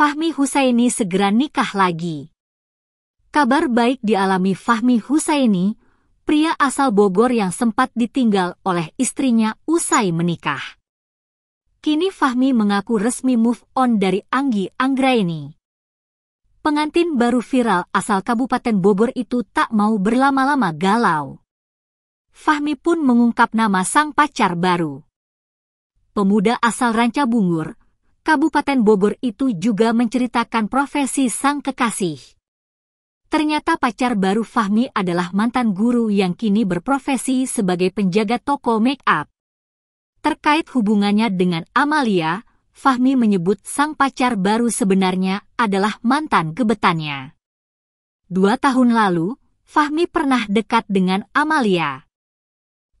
Fahmi Husaini segera nikah lagi. Kabar baik dialami Fahmi Husaini, pria asal Bogor yang sempat ditinggal oleh istrinya usai menikah. Kini Fahmi mengaku resmi move on dari Anggi Anggraini. Pengantin baru viral asal Kabupaten Bogor itu tak mau berlama-lama galau. Fahmi pun mengungkap nama sang pacar baru. Pemuda asal Ranca Bungur, Kabupaten Bogor itu juga menceritakan profesi sang kekasih. Ternyata pacar baru Fahmi adalah mantan guru yang kini berprofesi sebagai penjaga toko make up. Terkait hubungannya dengan Amalia, Fahmi menyebut sang pacar baru sebenarnya adalah mantan gebetannya. Dua tahun lalu, Fahmi pernah dekat dengan Amalia.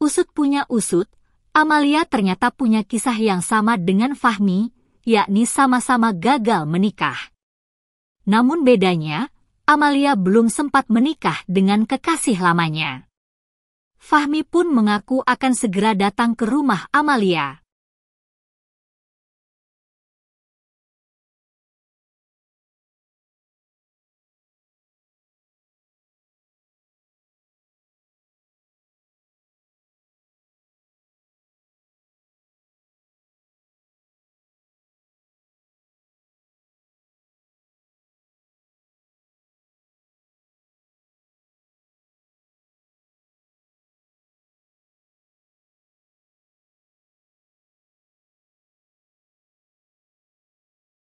Usut punya usut, Amalia ternyata punya kisah yang sama dengan Fahmi, yakni sama-sama gagal menikah. Namun bedanya, Amalia belum sempat menikah dengan kekasih lamanya. Fahmi pun mengaku akan segera datang ke rumah Amalia.